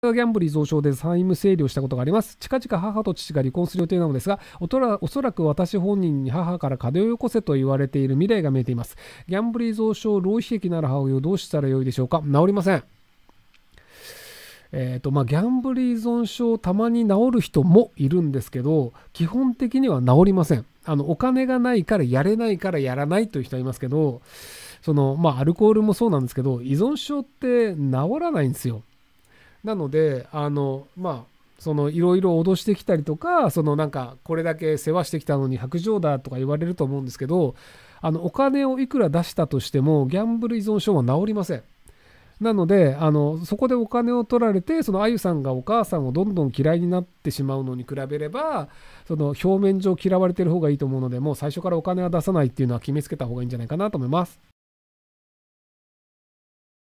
ギャンブリー増床で債務整理をしたことがあります。近々母と父が離婚する予定なのですが、おそらく私本人に母から金をよこせと言われている未来が見えています。ギャンブリー増床老悲劇なら母親をどうしたらよいでしょうか治りません。えー、と、まあ、ギャンブル依存症、たまに治る人もいるんですけど、基本的には治りません。あの、お金がないからやれないからやらないという人はいますけど、その、まあ、アルコールもそうなんですけど、依存症って治らないんですよ。なのであのまあそのいろいろ脅してきたりとかそのなんかこれだけ世話してきたのに白状だとか言われると思うんですけどあのお金をいくら出したとしてもギャンブル依存症は治りません。なのであのそこでお金を取られてそのあゆさんがお母さんをどんどん嫌いになってしまうのに比べればその表面上嫌われてる方がいいと思うのでもう最初からお金は出さないっていうのは決めつけた方がいいんじゃないかなと思います。